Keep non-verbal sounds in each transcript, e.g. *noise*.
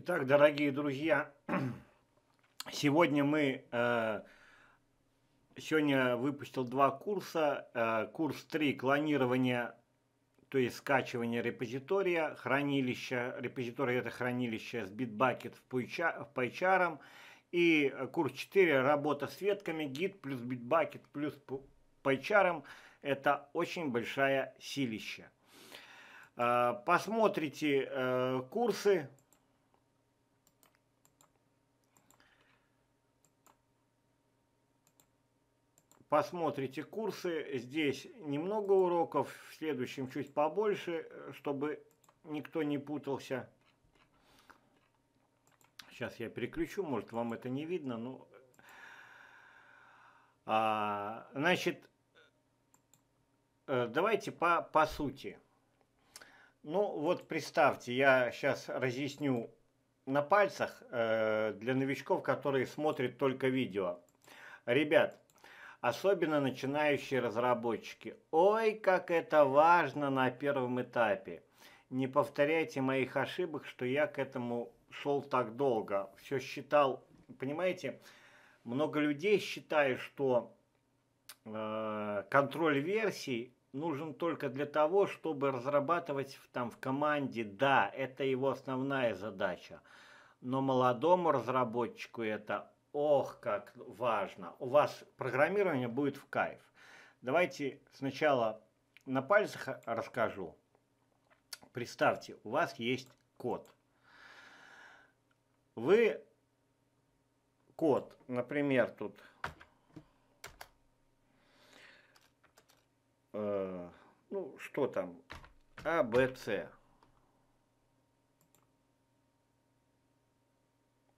Итак, дорогие друзья, *clears throat* сегодня мы, э, сегодня выпустил два курса. Э, курс 3 клонирование, то есть скачивание репозитория, хранилища. Репозиторий это хранилище с Bitbucket в PyCharm. И курс 4 работа с ветками, гид плюс Bitbucket плюс PyCharm. Это очень большая силища. Э, посмотрите курсы, посмотрите курсы. Здесь немного уроков, в следующем чуть побольше, э, чтобы никто не путался. Сейчас я переключу, может вам это не видно, но... А, значит, э, давайте по, по сути. Ну вот представьте, я сейчас разъясню на пальцах э, для новичков, которые смотрят только видео. Ребят, особенно начинающие разработчики. Ой, как это важно на первом этапе. Не повторяйте моих ошибок, что я к этому шел так долго. Все считал, понимаете, много людей считают, что э, контроль версий нужен только для того, чтобы разрабатывать там в команде. Да, это его основная задача. Но молодому разработчику это Ох, как важно. У вас программирование будет в кайф. Давайте сначала на пальцах расскажу. Представьте, у вас есть код. Вы код, например, тут э, ну что там, А, Б, С.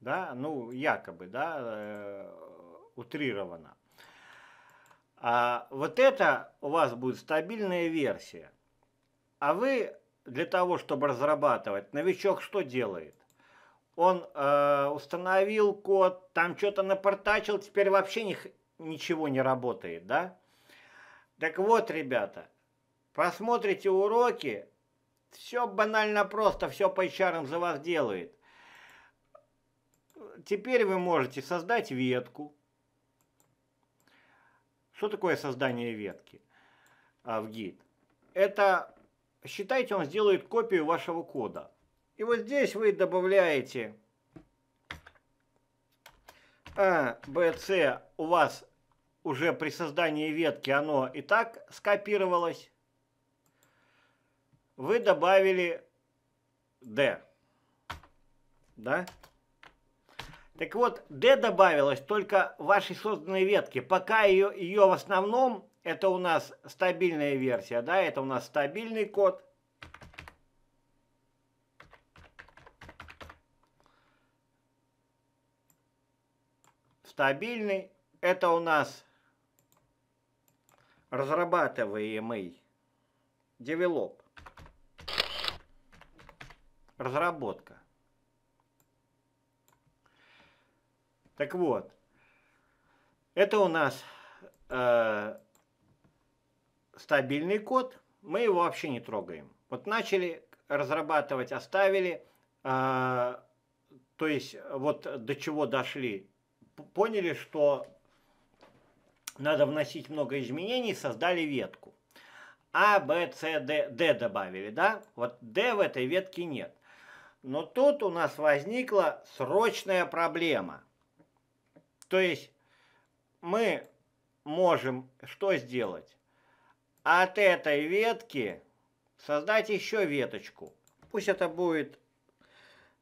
да, ну, якобы, да, э, утрированно. А вот это у вас будет стабильная версия. А вы для того, чтобы разрабатывать, новичок что делает? Он э, установил код, там что-то напортачил, теперь вообще ни, ничего не работает, да? Так вот, ребята, посмотрите уроки, все банально просто, все по HR за вас делает теперь вы можете создать ветку. Что такое создание ветки А в гид? Это, считайте, он сделает копию вашего кода. И вот здесь вы добавляете A, B, C. У вас уже при создании ветки оно и так скопировалось. Вы добавили D. Да? Так вот, D добавилось только в вашей созданной ветке. Пока ее, ее в основном, это у нас стабильная версия, да, это у нас стабильный код. Стабильный, это у нас разрабатываемый девелоп. Разработка. Так вот, это у нас э, стабильный код, мы его вообще не трогаем. Вот начали разрабатывать, оставили, э, то есть вот до чего дошли, поняли, что надо вносить много изменений, создали ветку. А, Б, С, Д, Д добавили, да? Вот Д в этой ветке нет. Но тут у нас возникла срочная проблема – то есть мы можем что сделать? От этой ветки создать еще веточку. Пусть это будет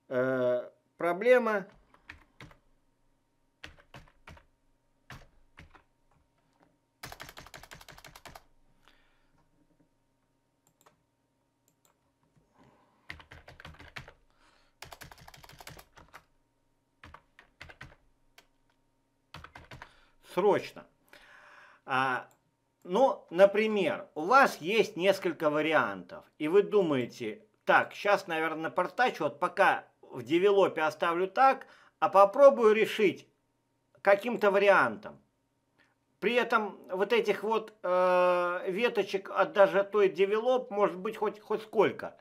э, проблема срочно. А, ну, например, у вас есть несколько вариантов, и вы думаете, так, сейчас, наверное, портачу, вот пока в девелопе оставлю так, а попробую решить каким-то вариантом. При этом вот этих вот э, веточек от даже той девелоп может быть хоть, хоть сколько.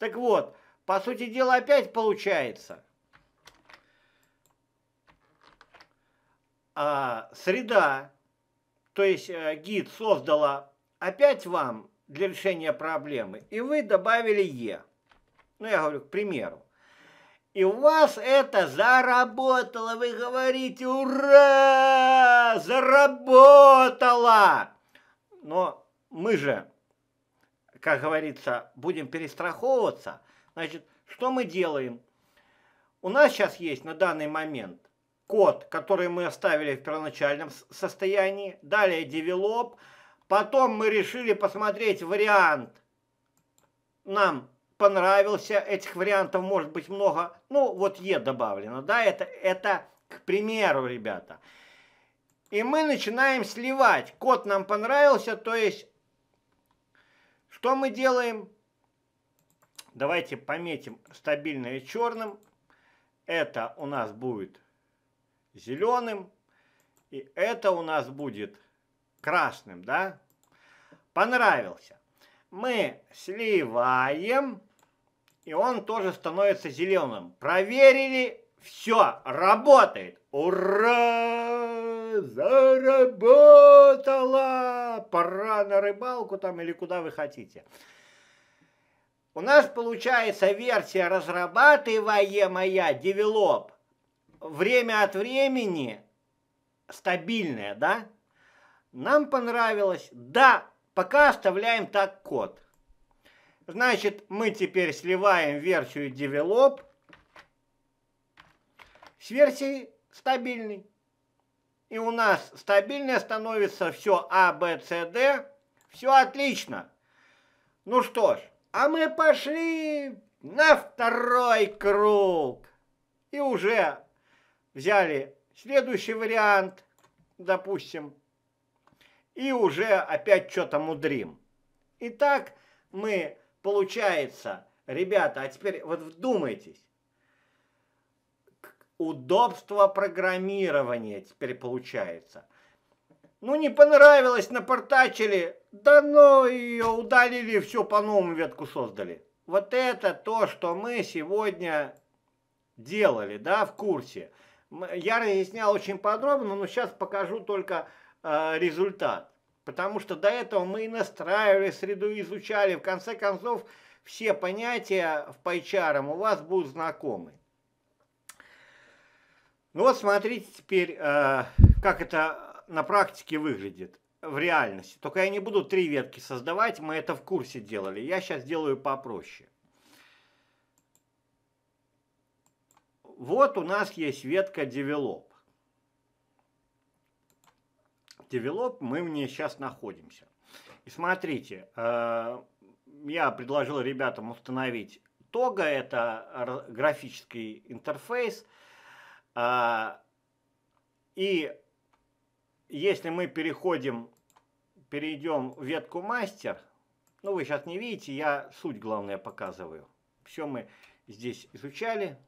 Так вот, по сути дела опять получается – а, среда, то есть а, гид создала опять вам для решения проблемы, и вы добавили Е. Ну, я говорю, к примеру. И у вас это заработало, вы говорите, ура, заработало. Но мы же, как говорится, будем перестраховываться. Значит, что мы делаем? У нас сейчас есть на данный момент код, который мы оставили в первоначальном состоянии, далее develop, потом мы решили посмотреть вариант, нам понравился, этих вариантов может быть много, ну вот E добавлено, да, это, это к примеру, ребята. И мы начинаем сливать, код нам понравился, то есть, что мы делаем? Давайте пометим стабильное черным, это у нас будет зеленым. И это у нас будет красным, да? Понравился. Мы сливаем, и он тоже становится зеленым. Проверили, все, работает. Ура! Заработала! Пора на рыбалку там или куда вы хотите. У нас получается версия разрабатываемая, девелоп, время от времени стабильное, да? Нам понравилось. Да, пока оставляем так код. Значит, мы теперь сливаем версию develop с версией стабильной. И у нас стабильное становится все А, Б, С, Д. Все отлично. Ну что ж, а мы пошли на второй круг. И уже взяли следующий вариант, допустим, и уже опять что-то мудрим. Итак, мы, получается, ребята, а теперь вот вдумайтесь, удобство программирования теперь получается. Ну, не понравилось, напортачили, да ну ее удалили, все по новому ветку создали. Вот это то, что мы сегодня делали, да, в курсе. Я разъяснял очень подробно, но сейчас покажу только э, результат. Потому что до этого мы и настраивали среду, изучали. В конце концов, все понятия в пайчарам у вас будут знакомы. Ну вот смотрите теперь, э, как это на практике выглядит в реальности. Только я не буду три ветки создавать, мы это в курсе делали. Я сейчас делаю попроще. вот у нас есть ветка develop. Develop мы в ней сейчас находимся. И смотрите, э, я предложил ребятам установить Toga, это графический интерфейс. Э, и если мы переходим, перейдем в ветку мастер, ну вы сейчас не видите, я суть главное показываю. Все мы здесь изучали.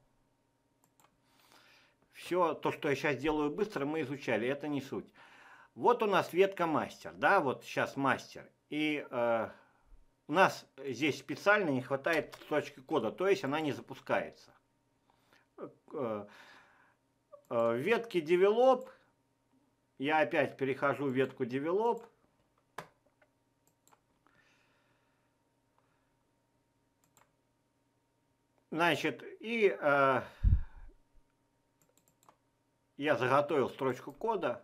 Все то, что я сейчас делаю быстро, мы изучали, это не суть. Вот у нас ветка мастер, да, вот сейчас мастер. И э, у нас здесь специально не хватает точки кода, то есть она не запускается. Э, э, ветки develop, я опять перехожу в ветку develop. Значит, и э, я заготовил строчку кода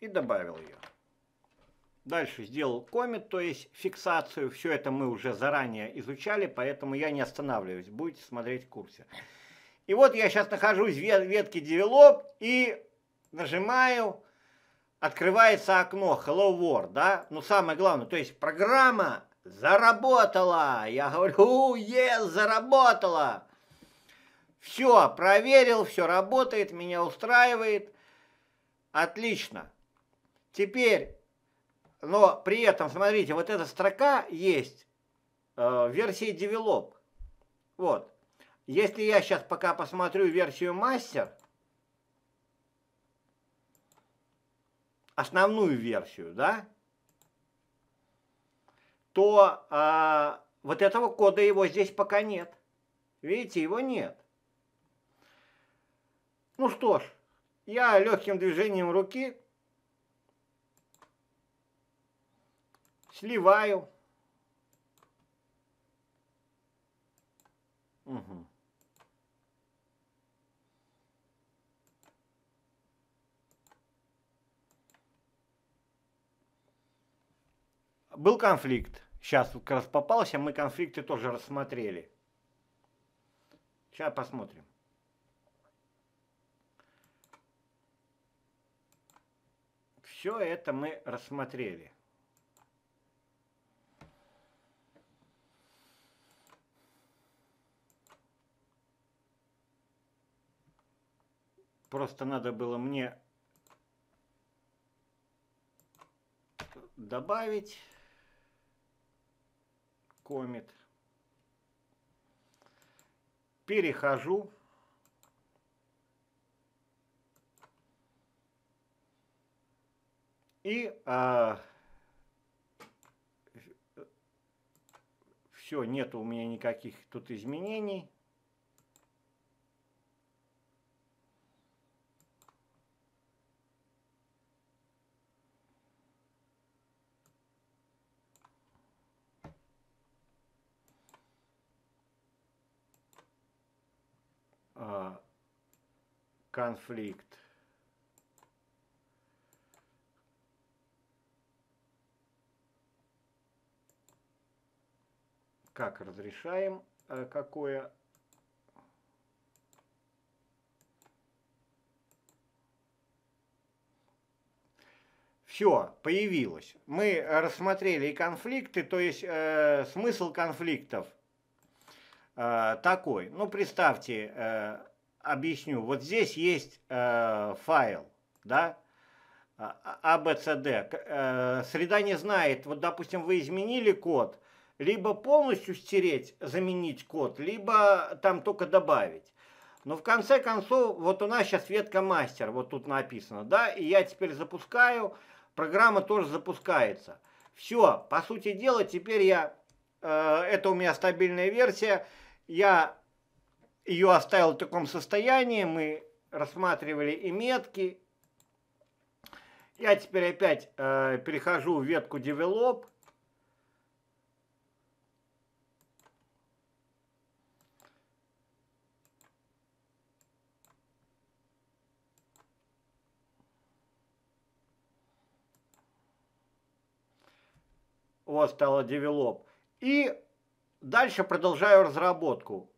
и добавил ее. Дальше сделал комит, то есть фиксацию. Все это мы уже заранее изучали, поэтому я не останавливаюсь. Будете смотреть в курсе. И вот я сейчас нахожусь в ветке Develop и нажимаю, открывается окно Hello World, да? Но ну, самое главное, то есть программа заработала. Я говорю, у, yes, заработала. Все, проверил, все работает, меня устраивает. Отлично. Теперь, но при этом, смотрите, вот эта строка есть э, версии Develop. Вот. Если я сейчас пока посмотрю версию мастер, основную версию, да, то э, вот этого кода его здесь пока нет. Видите, его нет. Ну что ж, я легким движением руки сливаю. Угу. Был конфликт. Сейчас как раз попался, мы конфликты тоже рассмотрели. Сейчас посмотрим. Все это мы рассмотрели. Просто надо было мне добавить комет. Перехожу И э, а, все, нет у меня никаких тут изменений. А, конфликт как разрешаем, э, какое Все, появилось. Мы рассмотрели и конфликты, то есть э, смысл конфликтов э, такой. Ну, представьте, э, объясню. Вот здесь есть э, файл, да, ABCD. А, а, а, э, среда не знает, вот, допустим, вы изменили код, либо полностью стереть, заменить код, либо там только добавить. Но в конце концов, вот у нас сейчас ветка мастер, вот тут написано, да, и я теперь запускаю, программа тоже запускается. Все, по сути дела, теперь я, э, это у меня стабильная версия, я ее оставил в таком состоянии, мы рассматривали и метки. Я теперь опять э, перехожу в ветку Develop, вот стало девелоп. И дальше продолжаю разработку.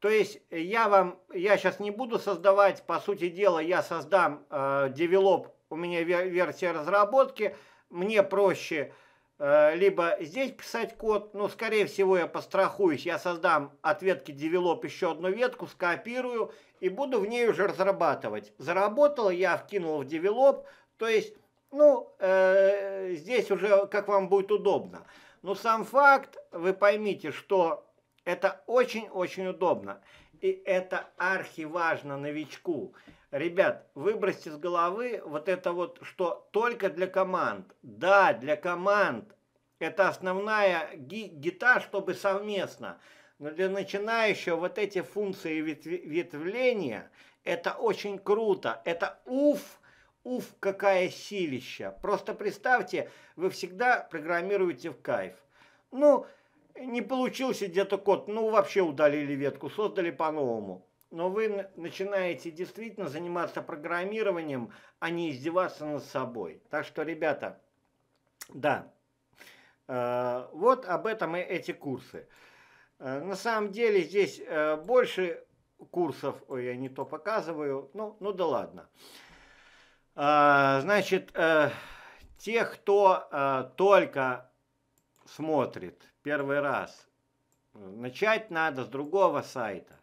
То есть я вам, я сейчас не буду создавать, по сути дела, я создам э, у меня версия разработки, мне проще э, либо здесь писать код, ну, скорее всего, я пострахуюсь, я создам ответки девелоп еще одну ветку, скопирую и буду в ней уже разрабатывать. Заработал, я вкинул в девелоп, то есть ну, э, здесь уже как вам будет удобно. Но сам факт, вы поймите, что это очень-очень удобно. И это архиважно новичку. Ребят, выбросьте с головы вот это вот, что только для команд. Да, для команд. Это основная ги гита, чтобы совместно. Но для начинающего вот эти функции ветвления, это очень круто. Это уф! Уф, какая силища! Просто представьте, вы всегда программируете в кайф. Ну, не получился где-то код, ну вообще удалили ветку, создали по-новому. Но вы начинаете действительно заниматься программированием, а не издеваться над собой. Так что, ребята, да, э, вот об этом и эти курсы. Э, на самом деле здесь э, больше курсов, ой, я не то показываю, ну, ну да ладно. Э, а, значит, э, те, кто э, только смотрит первый раз, начать надо с другого сайта.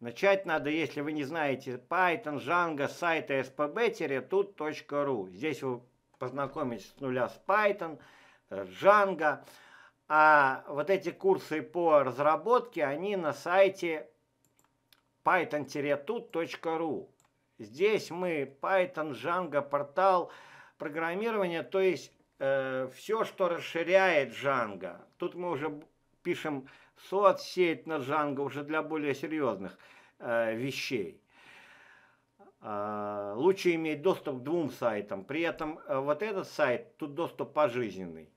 Начать надо, если вы не знаете Python, Django, сайта spb-tut.ru. Здесь вы познакомитесь с нуля с Python, э, Django. А вот эти курсы по разработке, они на сайте python-tut.ru. Здесь мы Python, Django, портал, программирование, то есть э, все, что расширяет Django. Тут мы уже пишем соцсеть на Django уже для более серьезных э, вещей. Э, лучше иметь доступ к двум сайтам. При этом э, вот этот сайт, тут доступ пожизненный.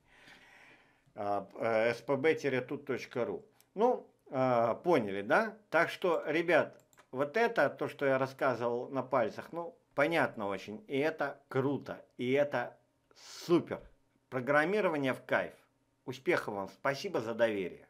Э, э spb-tut.ru Ну, поняли, да? Так что, ребят, вот это, то, что я рассказывал на пальцах, ну, понятно очень. И это круто. И это супер. Программирование в кайф. Успехов вам. Спасибо за доверие.